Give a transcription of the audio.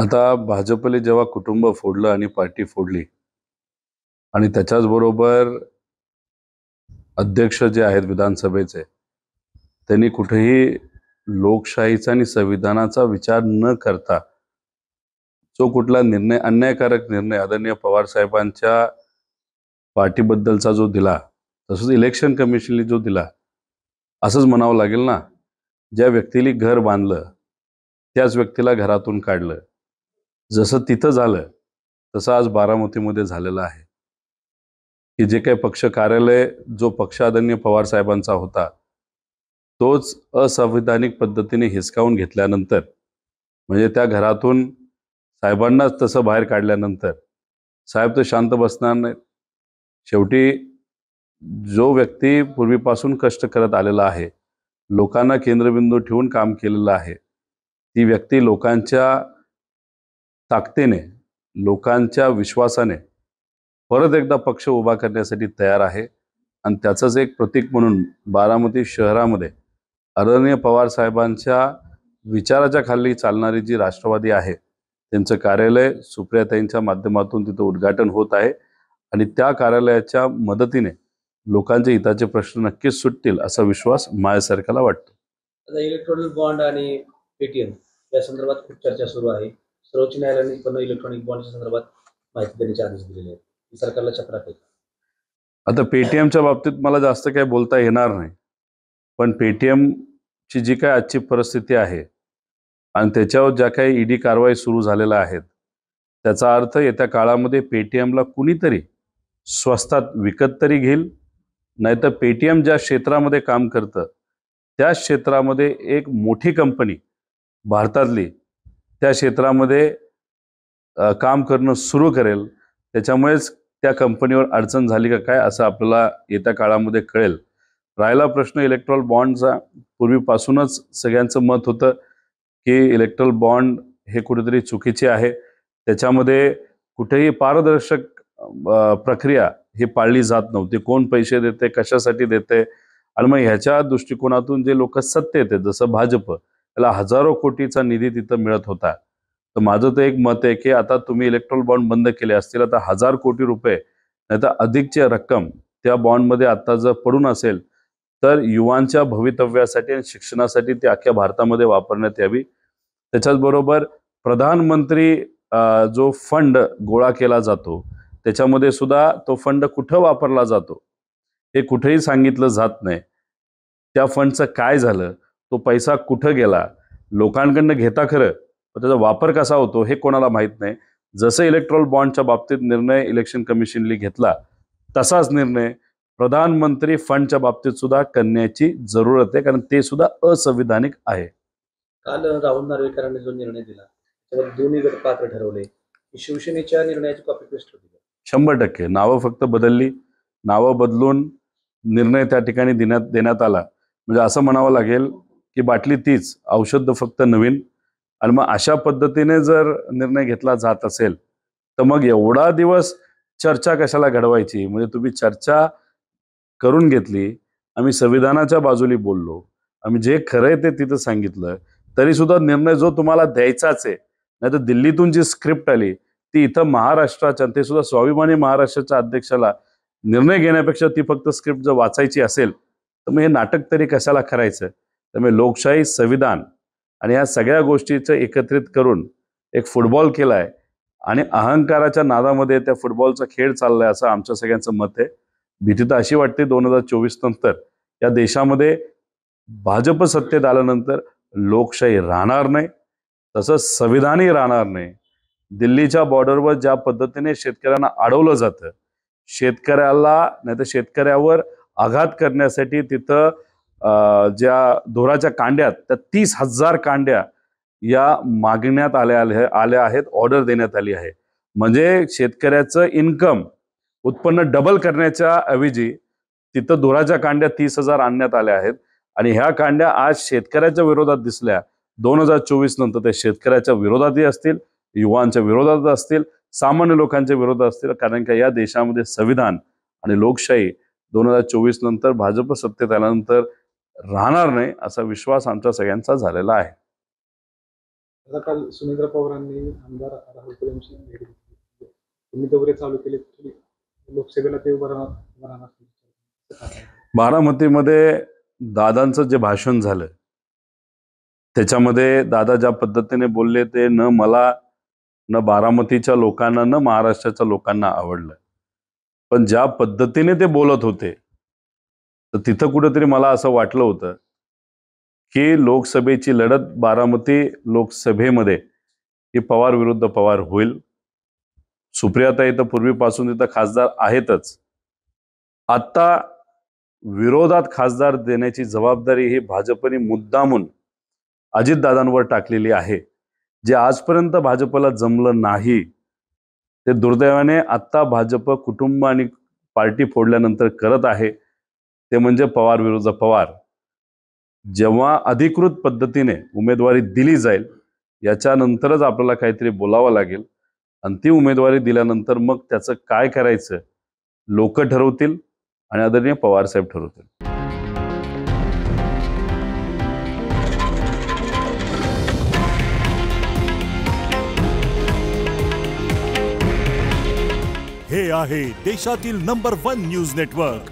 आता भाजपले जेव्हा कुटुंब फोडलं आणि पार्टी फोडली आणि त्याच्याचबरोबर अध्यक्ष जे आहेत विधानसभेचे त्यांनी कुठेही लोकशाहीचा आणि संविधानाचा विचार न करता जो कुठला निर्णय अन्यायकारक निर्णय आदरणीय पवार साहेबांच्या पार्टीबद्दलचा जो दिला तसंच इलेक्शन कमिशनने जो दिला असंच म्हणावं लागेल ना ज्या व्यक्तीने घर बांधलं त्याच व्यक्तीला घरातून काढलं जसं तिथं झालं तसं आज बारामतीमध्ये झालेलं आहे की जे काही पक्ष कार्यालय जो पक्षादन्य पवार साहेबांचा होता तोच असंविधानिक पद्धतीने हिसकावून घेतल्यानंतर म्हणजे त्या घरातून साहेबांनाच तसं बाहेर काढल्यानंतर साहेब तर शांत बसणार नाही शेवटी जो व्यक्ती पूर्वीपासून कष्ट करत आलेला आहे लोकांना केंद्रबिंदू ठेवून काम केलेलं आहे ती व्यक्ती लोकांच्या ताकदीने लोकांच्या विश्वासाने परत एकदा पक्ष उभा करण्यासाठी तयार आहे आणि त्याचंच एक प्रतीक म्हणून बारामती शहरामध्ये आदरणीय पवार साहेबांच्या विचाराच्या खाली चालणारी जी राष्ट्रवादी आहे त्यांचं कार्यालय सुप्रियाताईंच्या माध्यमातून तिथं उद्घाटन होत आहे आणि त्या कार्यालयाच्या मदतीने लोकांच्या हिताचे प्रश्न नक्कीच सुटतील असा विश्वास माझ्या सरकारला वाटतो इलेक्ट्रॉनिक बॉन्ड आणि पेटीएम या संदर्भात खूप चर्चा सुरू आहे सर्वोच्च न्यायालयाने पण इलेक्ट्रॉनिक बॉन्डच्या संदर्भात माहिती देण्याचे आदेश दिलेले आहेत सरकारला चक्रात आहे आता पेटीएमच्या बाबतीत मला जास्त काही बोलता येणार नाही पण पेटीएमची जी काय आजची परिस्थिती आहे आणि त्याच्यावर ज्या काही ईडी कारवाई सुरू झालेल्या आहेत त्याचा अर्थ येत्या काळामध्ये पेटीएमला कुणीतरी स्वस्तात विकत तरी घेईल नाहीतर पेटीएम ज्या क्षेत्रामध्ये काम करतं त्या क्षेत्रामध्ये एक मोठी कंपनी भारतातली त्या क्षेत्रामध्ये काम करणं सुरू करेल त्याच्यामुळेच त्या कंपनीवर अडचण झाली का काय असं आपल्याला येत्या काळामध्ये कळेल राहिला प्रश्न इलेक्ट्रॉल बॉन्डचा पूर्वीपासूनच सगळ्यांचं मत होतं की इलेक्ट्रॉल बॉन्ड हे कुठेतरी चुकीचे आहे त्याच्यामध्ये कुठेही पारदर्शक प्रक्रिया ही पाळली जात नव्हती कोण पैसे देते कशासाठी देते आणि मग ह्याच्या दृष्टिकोनातून जे लोक सत्तेत येते जसं भाजप त्याला हजारो कोटीचा निधी तिथं मिळत होता तर माझं तर एक मत आहे की आता तुम्ही इलेक्ट्रॉल बॉन्ड बंद केले असतील आता हजार कोटी रुपये नाही तर अधिकची रक्कम त्या बॉन्डमध्ये आता जर पडून असेल तर युवांच्या भवितव्यासाठी आणि शिक्षणासाठी ती अख्ख्या भारतामध्ये वापरण्यात यावी त्याच्याचबरोबर प्रधानमंत्री जो फंड गोळा केला जातो त्याच्यामध्ये सुद्धा तो फंड कुठं वापरला जातो हे कुठेही सांगितलं जात नाही त्या फंडचं काय झालं तो पैसा कुठं गेला लोकांकडनं घेता खरं पण त्याचा वापर कसा होतो हे कोणाला माहीत नाही जसं इलेक्ट्रॉल बॉन्डच्या बाबतीत निर्णय इलेक्शन कमिशनने घेतला तसाच निर्णय प्रधानमंत्री फंडच्या बाबतीत सुद्धा करण्याची जरूरत आहे कारण ते सुद्धा असंविधानिक आहे काल राहुल नार्वेकरांनी जो निर्णय दिला त्यावर दोन्ही गट पात्र ठरवले शिवसेनेच्या निर्णयाची कॉपी पेस्ट होती शंभर टक्के नावं फक्त बदलली नावं बदलून निर्णय त्या ठिकाणी देण्यात देण्यात आला म्हणजे असं म्हणावं लागेल की बाटली तीच औषध फक्त नवीन आणि मग अशा पद्धतीने जर निर्णय घेतला जात असेल तर मग एवढा दिवस चर्चा कशाला घडवायची म्हणजे तुम्ही चर्चा करून घेतली आम्ही संविधानाच्या बाजूली बोललो आम्ही जे खरं आहे ते तिथं सांगितलं तरी सुद्धा निर्णय जो तुम्हाला द्यायचाच आहे नाही तर दिल्लीतून जी स्क्रिप्ट आली ती इथं महाराष्ट्राच्या ते सुद्धा स्वाभिमानी महाराष्ट्राच्या अध्यक्षाला निर्णय घेण्यापेक्षा ती फक्त स्क्रिप्ट जर वाचायची असेल तर मग हे नाटक तरी कशाला करायचं त्यामुळे लोकशाही संविधान आणि या सगळ्या गोष्टीचं एकत्रित करून एक फुटबॉल केला आहे आणि अहंकाराच्या नादामध्ये त्या फुटबॉलचा खेळ चाललाय असं आमच्या सगळ्यांचं मत आहे भीती तर अशी वाटते दोन हजार चोवीस नंतर या देशामध्ये भाजप सत्तेत आल्यानंतर लोकशाही राहणार नाही तसं संविधानही राहणार नाही दिल्लीच्या बॉर्डरवर ज्या पद्धतीने शेतकऱ्यांना अडवलं जातं शेतकऱ्याला नाही तर शेतकऱ्यावर आघात करण्यासाठी तिथं ज्या धोराच्या कांड्यात त्या तीस हजार कांड्या या मागण्यात आल्या आल्या आहेत ऑर्डर देण्यात आली आहे म्हणजे शेतकऱ्याचं इन्कम उत्पन्न डबल करण्याच्या ऐवजी तिथं धुराच्या कांड्या तीस हजार आणण्यात आल्या आहेत आणि ह्या कांड्या आज शेतकऱ्याच्या विरोधात दिसल्या दोन हजार चोवीस नंतर त्या शेतकऱ्याच्या विरोधातही असतील युवांच्या विरोधात असतील सामान्य लोकांच्या विरोधात असतील कारण का या देशामध्ये संविधान आणि लोकशाही दोन हजार चोवीस नंतर भाजप सत्तेत आल्यानंतर राहणार नाही असा विश्वास आमच्या सगळ्यांचा झालेला आहे काल पवारांनी आमदार राहुल भेट चालू ते बारामतीमध्ये दादांचं जे भाषण झालं त्याच्यामध्ये दादा ज्या पद्धतीने बोलले ते न मला न बारामतीच्या लोकांना न महाराष्ट्राच्या लोकांना आवडलं पण ज्या पद्धतीने ते बोलत होते तर तिथं कुठंतरी मला असं वाटलं होतं की लोकसभेची लढत बारामती लोकसभेमध्ये ही पवार विरुद्ध पवार होईल सुप्रियाताई इथं पूर्वीपासून तिथं खासदार आहेतच आत्ता विरोधात खासदार देण्याची जबाबदारी ही भाजपने मुद्दामून अजितदादांवर टाकलेली आहे जे आजपर्यंत भाजपला जमलं नाही ते दुर्दैवाने आत्ता भाजप कुटुंब आणि पार्टी फोडल्यानंतर करत आहे ते म्हणजे पवार विरुद्ध पवार जेव्हा अधिकृत पद्धतीने उमेदवारी दिली जाईल याच्यानंतरच आपल्याला काहीतरी बोलावं लागेल आणि ती उमेदवारी दिल्यानंतर मग त्याचं काय करायचं लोक ठरवतील आणि आदरणीय पवारसाहेब ठरवतील हे आहे देशातील नंबर वन न्यूज नेटवर्क